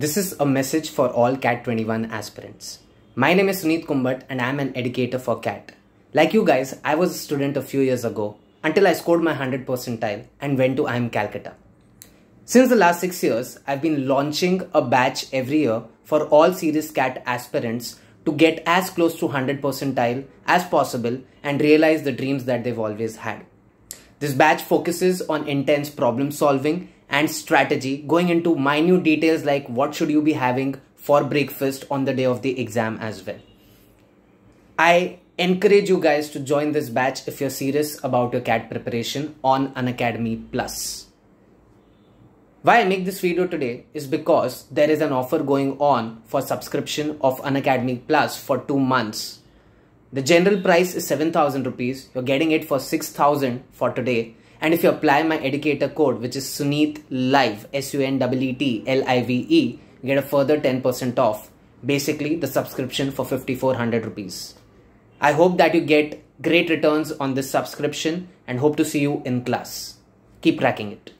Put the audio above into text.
This is a message for all CAT 21 aspirants. My name is Sunith Kumbat and I am an educator for CAT. Like you guys, I was a student a few years ago until I scored my 100 percentile and went to IIM Calcutta. Since the last 6 years, I've been launching a batch every year for all serious CAT aspirants to get as close to 100 percentile as possible and realize the dreams that they've always had. This batch focuses on intense problem solving and strategy, going into minute details like what should you be having for breakfast on the day of the exam as well. I encourage you guys to join this batch if you're serious about your CAT preparation on An Academy Plus. Why I make this video today is because there is an offer going on for subscription of Unacademy Plus for two months. The general price is 7000 rupees. You're getting it for 6000 for today and if you apply my educator code, which is Sunith Live, S-U-N-E-E-T-L-I-V-E, you get a further 10% off. Basically, the subscription for 5400 rupees. I hope that you get great returns on this subscription and hope to see you in class. Keep cracking it.